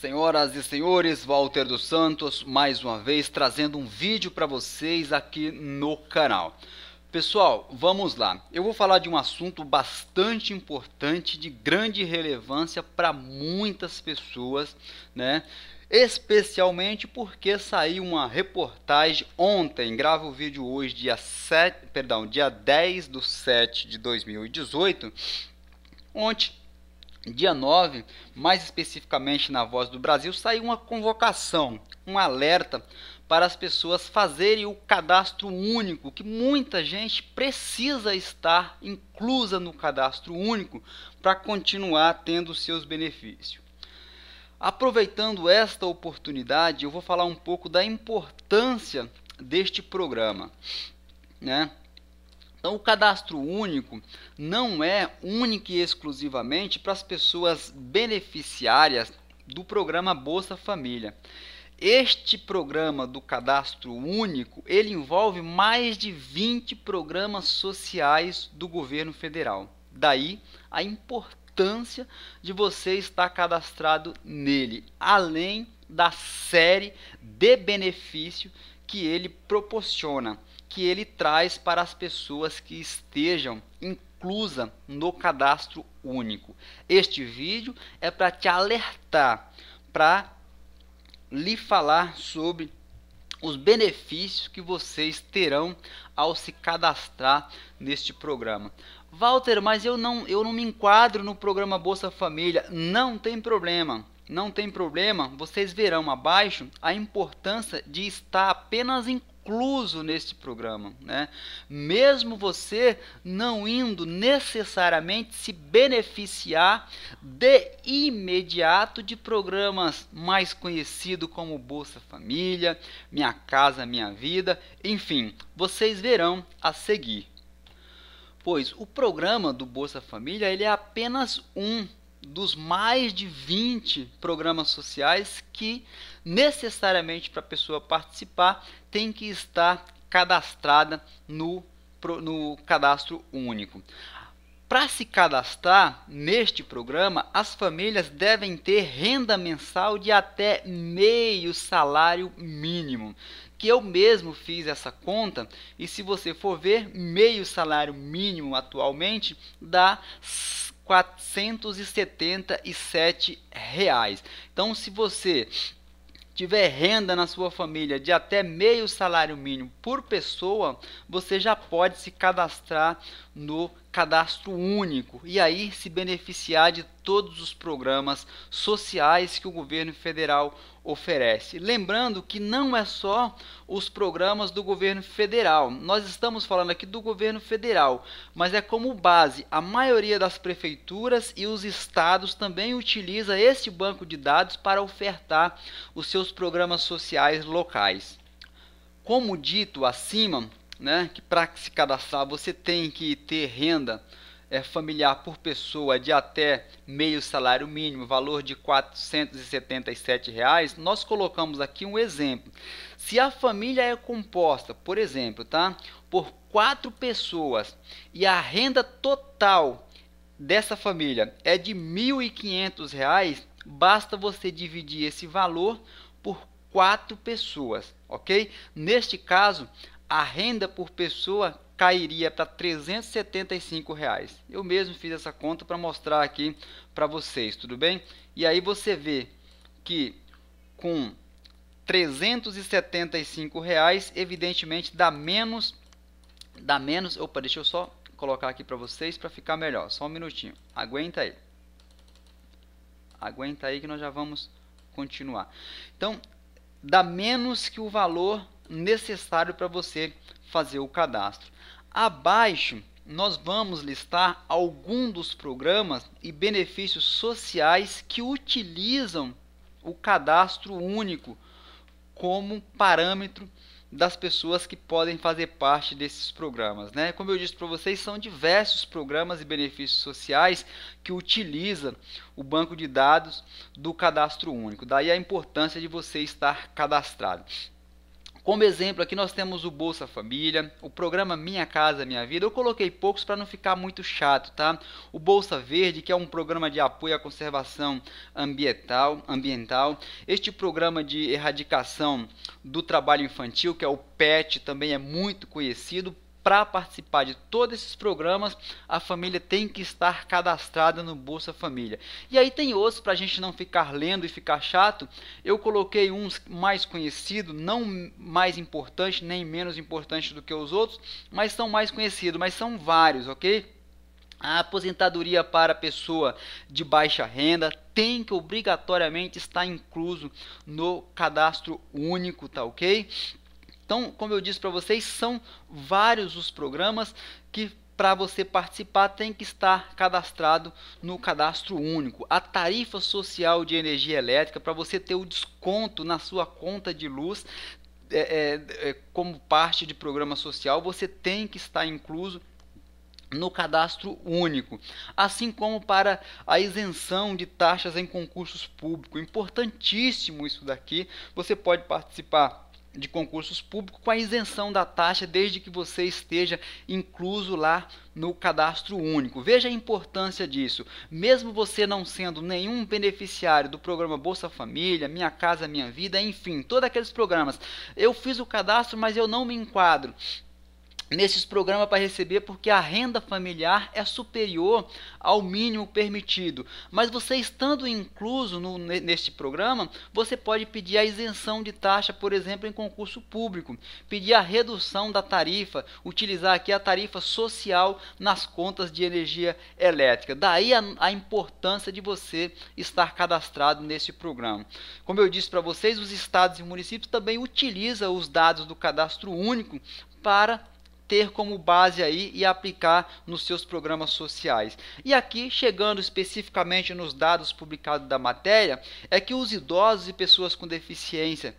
Senhoras e senhores, Walter dos Santos, mais uma vez trazendo um vídeo para vocês aqui no canal. Pessoal, vamos lá. Eu vou falar de um assunto bastante importante, de grande relevância para muitas pessoas, né? Especialmente porque saiu uma reportagem ontem, gravo o vídeo hoje, dia 7, perdão, dia 10 do 7 de 2018, onde Dia 9, mais especificamente na Voz do Brasil, saiu uma convocação, um alerta para as pessoas fazerem o cadastro único, que muita gente precisa estar inclusa no cadastro único para continuar tendo seus benefícios. Aproveitando esta oportunidade, eu vou falar um pouco da importância deste programa, né? Então, o cadastro único não é único e exclusivamente para as pessoas beneficiárias do programa Bolsa Família. Este programa do cadastro único, ele envolve mais de 20 programas sociais do governo federal. Daí a importância de você estar cadastrado nele, além da série de benefício que ele proporciona, que ele traz para as pessoas que estejam inclusa no cadastro único. Este vídeo é para te alertar, para lhe falar sobre os benefícios que vocês terão ao se cadastrar neste programa. Walter, mas eu não, eu não me enquadro no programa Bolsa Família. Não tem problema. Não tem problema, vocês verão abaixo a importância de estar apenas incluso neste programa, né? Mesmo você não indo necessariamente se beneficiar de imediato de programas mais conhecidos como Bolsa Família, Minha Casa Minha Vida, enfim, vocês verão a seguir. Pois o programa do Bolsa Família ele é apenas um dos mais de 20 programas sociais que necessariamente para a pessoa participar tem que estar cadastrada no, no cadastro único. Para se cadastrar neste programa, as famílias devem ter renda mensal de até meio salário mínimo. Que eu mesmo fiz essa conta, e se você for ver, meio salário mínimo atualmente dá 477 reais. Então, se você tiver renda na sua família de até meio salário mínimo por pessoa, você já pode se cadastrar no cadastro único e aí se beneficiar de todos os programas sociais que o governo federal oferece. Lembrando que não é só os programas do governo federal. Nós estamos falando aqui do governo federal, mas é como base a maioria das prefeituras e os estados também utiliza esse banco de dados para ofertar os seus programas sociais locais. Como dito acima, né, que para se cadastrar você tem que ter renda é, familiar por pessoa de até meio salário mínimo, valor de R$ 477,00, reais, nós colocamos aqui um exemplo. Se a família é composta, por exemplo, tá, por quatro pessoas e a renda total dessa família é de R$ 1.500,00, reais, basta você dividir esse valor por quatro pessoas, ok? Neste caso, a renda por pessoa cairia para 375 reais. Eu mesmo fiz essa conta para mostrar aqui para vocês, tudo bem? E aí você vê que com 375 reais, evidentemente dá menos, dá menos. Opa, deixa eu só colocar aqui para vocês para ficar melhor. Só um minutinho. Aguenta aí. Aguenta aí que nós já vamos continuar. Então, dá menos que o valor necessário para você fazer o cadastro. Abaixo nós vamos listar alguns dos programas e benefícios sociais que utilizam o cadastro único como parâmetro das pessoas que podem fazer parte desses programas, né? Como eu disse para vocês, são diversos programas e benefícios sociais que utiliza o banco de dados do Cadastro Único. Daí a importância de você estar cadastrado. Como exemplo, aqui nós temos o Bolsa Família, o programa Minha Casa Minha Vida. Eu coloquei poucos para não ficar muito chato, tá? O Bolsa Verde, que é um programa de apoio à conservação ambiental, ambiental. Este programa de erradicação do trabalho infantil, que é o PET, também é muito conhecido para participar de todos esses programas, a família tem que estar cadastrada no Bolsa Família. E aí tem outros para a gente não ficar lendo e ficar chato. Eu coloquei uns mais conhecidos, não mais importantes nem menos importantes do que os outros, mas são mais conhecidos, mas são vários, ok? A aposentadoria para pessoa de baixa renda tem que obrigatoriamente estar incluso no cadastro único, tá ok? Então, como eu disse para vocês, são vários os programas que para você participar tem que estar cadastrado no cadastro único. A tarifa social de energia elétrica para você ter o desconto na sua conta de luz é, é, é, como parte de programa social, você tem que estar incluso no cadastro único, assim como para a isenção de taxas em concursos públicos. Importantíssimo isso daqui. Você pode participar de concursos públicos com a isenção da taxa desde que você esteja incluso lá no cadastro único. Veja a importância disso. Mesmo você não sendo nenhum beneficiário do programa Bolsa Família, Minha Casa Minha Vida, enfim, todos aqueles programas. Eu fiz o cadastro, mas eu não me enquadro nesses programas para receber porque a renda familiar é superior ao mínimo permitido. Mas você estando incluso no, neste programa, você pode pedir a isenção de taxa, por exemplo, em concurso público, pedir a redução da tarifa, utilizar aqui a tarifa social nas contas de energia elétrica. Daí a, a importância de você estar cadastrado nesse programa. Como eu disse para vocês, os estados e municípios também utilizam os dados do cadastro único para ter como base aí e aplicar nos seus programas sociais. E aqui, chegando especificamente nos dados publicados da matéria, é que os idosos e pessoas com deficiência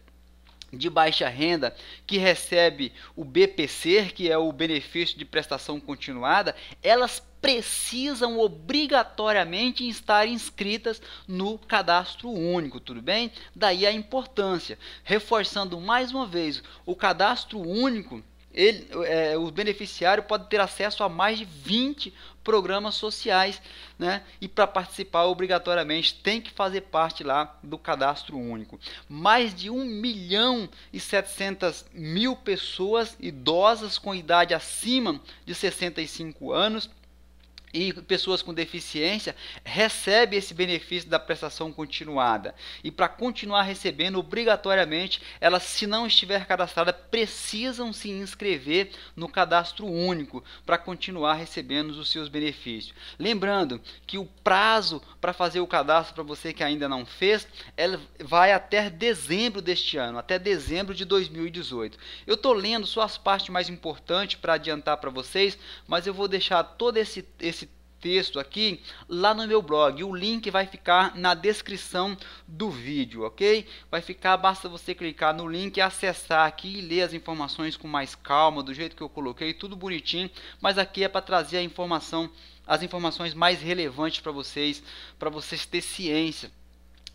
de baixa renda que recebe o BPC, que é o benefício de prestação continuada, elas precisam obrigatoriamente estar inscritas no cadastro único, tudo bem? Daí a importância. Reforçando mais uma vez, o cadastro único ele, é, o beneficiário pode ter acesso a mais de 20 programas sociais, né? E para participar obrigatoriamente tem que fazer parte lá do cadastro único. Mais de 1 milhão e 700 mil pessoas idosas com idade acima de 65 anos e pessoas com deficiência recebe esse benefício da prestação continuada. E para continuar recebendo, obrigatoriamente, elas, se não estiver cadastrada, precisam se inscrever no cadastro único para continuar recebendo os seus benefícios. Lembrando que o prazo para fazer o cadastro para você que ainda não fez, ela é, vai até dezembro deste ano, até dezembro de 2018. Eu estou lendo só as partes mais importantes para adiantar para vocês, mas eu vou deixar todo esse, esse texto aqui lá no meu blog. O link vai ficar na descrição do vídeo, ok? Vai ficar, basta você clicar no link, acessar aqui e ler as informações com mais calma, do jeito que eu coloquei, tudo bonitinho. Mas aqui é para trazer a informação, as informações mais relevantes para vocês, para vocês ter ciência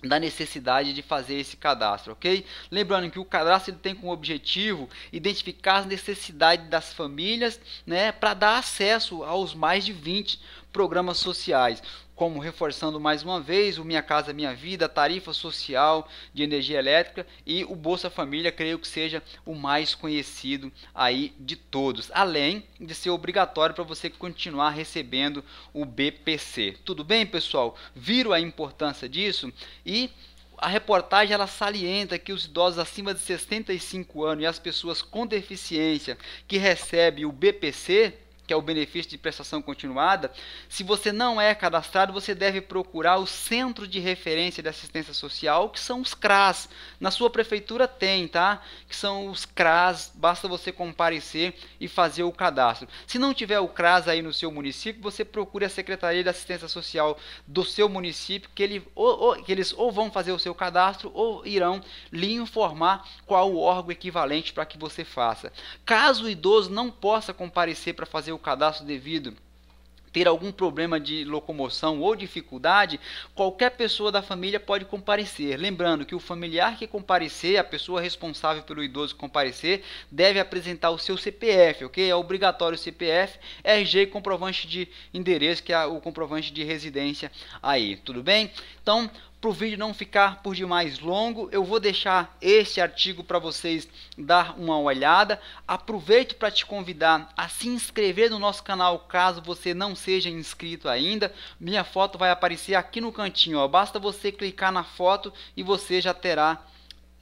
da necessidade de fazer esse cadastro, ok? Lembrando que o cadastro tem como objetivo identificar as necessidades das famílias, né, para dar acesso aos mais de 20 programas sociais como reforçando mais uma vez o Minha Casa Minha Vida, tarifa social de energia elétrica e o Bolsa Família, creio que seja o mais conhecido aí de todos, além de ser obrigatório para você continuar recebendo o BPC. Tudo bem, pessoal? Viram a importância disso? E a reportagem ela salienta que os idosos acima de 65 anos e as pessoas com deficiência que recebem o BPC que é o benefício de prestação continuada, se você não é cadastrado, você deve procurar o Centro de Referência de Assistência Social, que são os CRAS. Na sua prefeitura tem, tá? Que são os CRAS, basta você comparecer e fazer o cadastro. Se não tiver o CRAS aí no seu município, você procure a Secretaria de Assistência Social do seu município, que, ele, ou, ou, que eles ou vão fazer o seu cadastro ou irão lhe informar qual o órgão equivalente para que você faça. Caso o idoso não possa comparecer para fazer o o cadastro devido, ter algum problema de locomoção ou dificuldade, qualquer pessoa da família pode comparecer. Lembrando que o familiar que comparecer, a pessoa responsável pelo idoso comparecer, deve apresentar o seu CPF, ok? É obrigatório o CPF, RG e comprovante de endereço, que é o comprovante de residência aí, tudo bem? Então, para o vídeo não ficar por demais longo, eu vou deixar este artigo para vocês dar uma olhada. Aproveito para te convidar a se inscrever no nosso canal caso você não seja inscrito ainda. Minha foto vai aparecer aqui no cantinho, ó. basta você clicar na foto e você já terá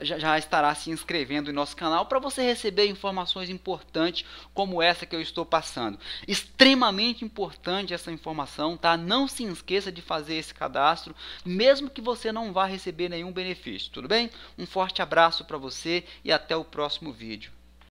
já, já estará se inscrevendo em nosso canal para você receber informações importantes como essa que eu estou passando. Extremamente importante essa informação, tá? Não se esqueça de fazer esse cadastro, mesmo que você não vá receber nenhum benefício, tudo bem? Um forte abraço para você e até o próximo vídeo.